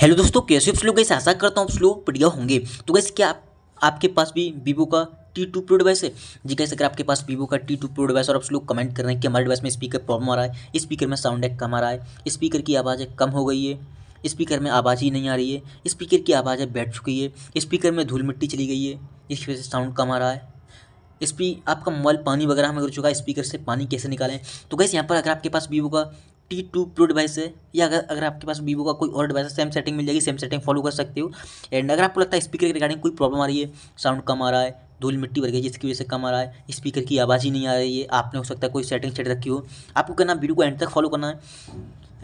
hello दोस्तों कैसे आप लोग कैसे आशा करता हूँ आप लोग बढ़िया होंगे तो कैसे क्या आप, आपके पास भी वीवो का टी टू प्रो डिवाइस है जी कैसे अगर आपके पास वीवो का टी टू प्रो डिवाइस और आप लोग कमेंट कर रहे हैं कि हमारे डिवाइस में स्पीकर प्रॉब्लम आ रहा है स्पीकर में साउंड कम आ रहा है स्पीकर की आवाज़ कम हो गई है स्पीकर में आवाज़ ही नहीं आ रही है स्पीकर की आवाज़ बैठ चुकी है स्पीकर में धूल मिट्टी चली गई है इसकी वजह से साउंड कम आ रहा है स्पी आपका मोबाइल पानी वगैरह में गिर चुका है स्पीकर से पानी कैसे निकालें तो कैसे यहाँ पर अगर आपके पास वीवो का टी टू प्रो डिवाइस है या अगर अगर आपके पास वीवो का कोई और डिवाइस है सेम सेटिंग मिल जाएगी सेम सेटिंग फॉलो कर सकते हो एंड अगर आपको लगता है स्पीकर के रिगार्डिंग कोई प्रॉब्लम आ रही है साउंड कम आ रहा है धूल मिट्टी भर गई जिसकी वजह से कम आ रहा है स्पीकर की आवाज़ ही नहीं आ रही है आपने हो सकता है कोई सेटिंग सेट रखी हो आपको करना वीडियो को एंड तक फॉलो करना है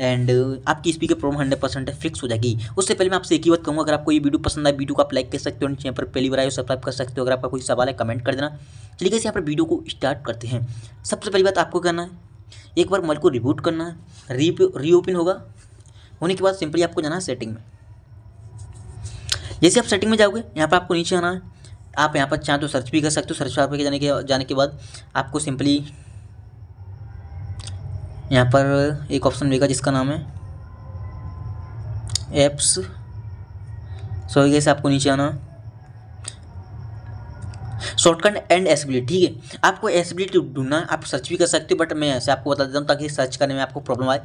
एंड आपकी speaker problem hundred percent fix हो जाएगी उससे पहले मैं आपसे एक ही बात कहूँगा अगर आपको ये वीडियो पसंद आए वीडियो को आप लाइक कर सकते हो चैनल पर पहली बार आए सब्सक्राइब कर सकते हो अगर आपका कोई सवाल है कमेंट कर देना चलिए कैसे यहाँ पर वीडियो को स्टार्ट करते हैं सबसे पहली बात आपको करना है एक बार मोबाइल को रिबूट करना है री रीओपन होगा होने के बाद सिंपली आपको जाना है सेटिंग में जैसे आप सेटिंग में जाओगे यहाँ पर आपको नीचे आना है आप यहाँ पर चाहें तो सर्च भी कर सकते हो सर्च पर जाने के जाने के बाद आपको सिंपली यहाँ पर एक ऑप्शन मिलेगा जिसका नाम है एप्स सो जैसे आपको नीचे आना है शॉर्टकट एंड एसबिलिटी ठीक है आपको एसबिलिटी तो ढूंढना है आप सर्च भी कर सकते हो बट मैं ऐसे आपको बता देता हूँ ताकि सर्च करने में आपको प्रॉब्लम आए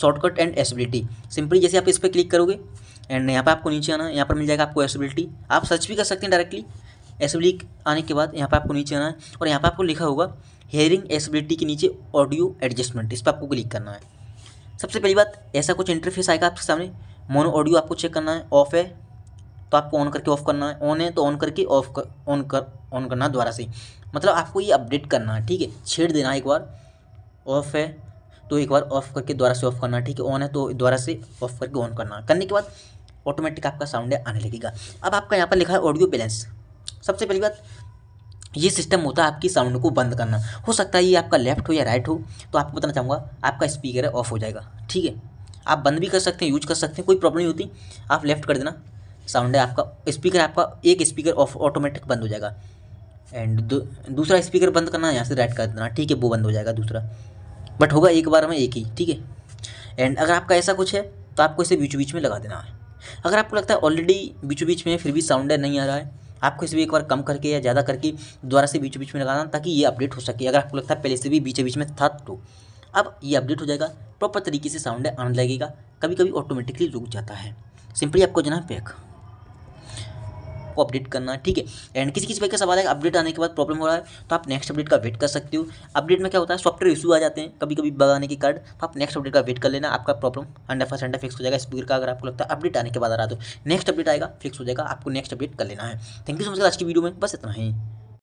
शॉर्टकट एंड एसबिलिटी सिंपली जैसे आप इस पर क्लिक करोगे एंड यहाँ पर आपको नीचे आना यहाँ पर मिल जाएगा आपको एसबिलिटी आप सर्च भी कर सकते हैं डायरेक्टली एसबिलिटी आने के बाद यहाँ पर आपको नीचे आना है और यहाँ पर आपको लिखा होगा हेयरिंग एसबिलिटी के नीचे ऑडियो एडजस्टमेंट इस पर आपको क्लिक करना है सबसे पहली बात ऐसा कुछ इंटरफेस आएगा आपके सामने मोनो ऑडियो आपको चेक करना है ऑफ है तो आपको ऑन करके ऑफ करना है ऑन है तो ऑन करके ऑफ कर ऑन कर ऑन करना दोबारा से मतलब आपको ये अपडेट करना है ठीक है छेड़ देना एक बार ऑफ है तो एक बार ऑफ करके दोबारा से ऑफ करना ठीक है ऑन है तो दोबारा से ऑफ करके ऑन करना करने के बाद ऑटोमेटिक आपका साउंड आने लगेगा अब आपका यहाँ पर लिखा है ऑडियो बैलेंस सबसे पहली बात ये सिस्टम होता है आपकी साउंड को बंद करना हो सकता है ये आपका लेफ्ट हो या राइट हो तो आपको बताना चाहूँगा आपका स्पीकर है ऑफ हो जाएगा ठीक है आप बंद भी कर सकते हैं यूज कर सकते हैं कोई प्रॉब्लम नहीं होती आप लेफ्ट कर देना साउंड है आपका स्पीकर आपका एक स्पीकर ऑफ ऑटोमेटिक बंद हो जाएगा एंड दूसरा स्पीकर बंद करना यहाँ से राइट कर देना ठीक है वो बंद हो जाएगा दूसरा बट होगा एक बार में एक ही ठीक है एंड अगर आपका ऐसा कुछ है तो आपको इसे बीच बीच में लगा देना है अगर आपको लगता है ऑलरेडी बीच बीच में फिर भी साउंड नहीं आ रहा है आपको इसे भी एक बार कम करके या ज़्यादा करके दोबारा से बीच बीच में लगाना ताकि ये अपडेट हो सके अगर आपको लगता है पहले से भी बीच बीच में था तो अब ये अपडेट हो जाएगा प्रॉपर तरीके से साउंड आने लगेगा कभी कभी ऑटोमेटिकली रुक जाता है सिंपली आपको जाना पैक आपको अपडेट करना है ठीक है एंड किसी किसी पे का सवाल है अपडेट आने के बाद प्रॉब्लम हो रहा है तो आप नेक्स्ट अपडेट का वेट कर सकते हो अपडेट में क्या होता है सॉफ्टवेयर इशू आ जाते हैं कभी कभी बग आने के कारण तो आप नेक्स्ट अपडेट का वेट कर लेना आपका प्रॉब्लम हंड्रेड फर्सेंट फिक्स हो जाएगा स्पीकर का अगर आपको लगता है अपडेट आने के बाद आ रहा तो नेक्स्ट अपडेट आएगा फिक्स हो जाएगा आपको नेक्स्ट अपडेट कर लेना है थैंक यू सो मच आज की वीडियो में बस इतना ही